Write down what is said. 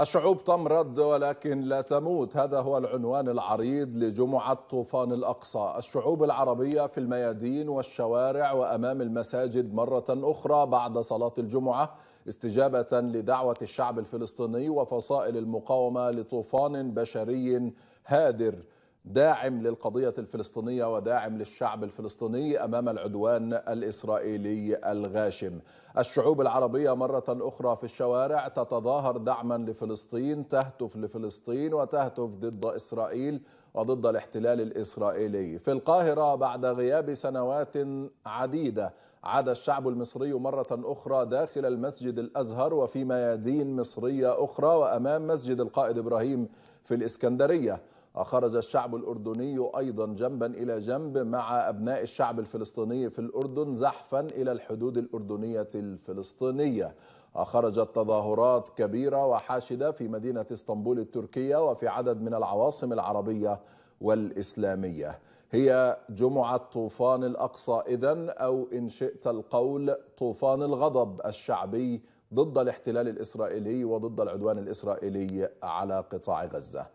الشعوب تمرض ولكن لا تموت هذا هو العنوان العريض لجمعة طوفان الأقصى الشعوب العربية في الميادين والشوارع وأمام المساجد مرة أخرى بعد صلاة الجمعة استجابة لدعوة الشعب الفلسطيني وفصائل المقاومة لطوفان بشري هادر داعم للقضية الفلسطينية وداعم للشعب الفلسطيني أمام العدوان الإسرائيلي الغاشم الشعوب العربية مرة أخرى في الشوارع تتظاهر دعما لفلسطين تهتف لفلسطين وتهتف ضد إسرائيل وضد الاحتلال الإسرائيلي في القاهرة بعد غياب سنوات عديدة عاد الشعب المصري مرة أخرى داخل المسجد الأزهر وفي ميادين مصرية أخرى وأمام مسجد القائد إبراهيم في الإسكندرية خرج الشعب الأردني أيضا جنبا إلى جنب مع أبناء الشعب الفلسطيني في الأردن زحفا إلى الحدود الأردنية الفلسطينية خرجت تظاهرات كبيرة وحاشدة في مدينة اسطنبول التركية وفي عدد من العواصم العربية والإسلامية هي جمعة طوفان الأقصى إذا أو إن شئت القول طوفان الغضب الشعبي ضد الاحتلال الإسرائيلي وضد العدوان الإسرائيلي على قطاع غزة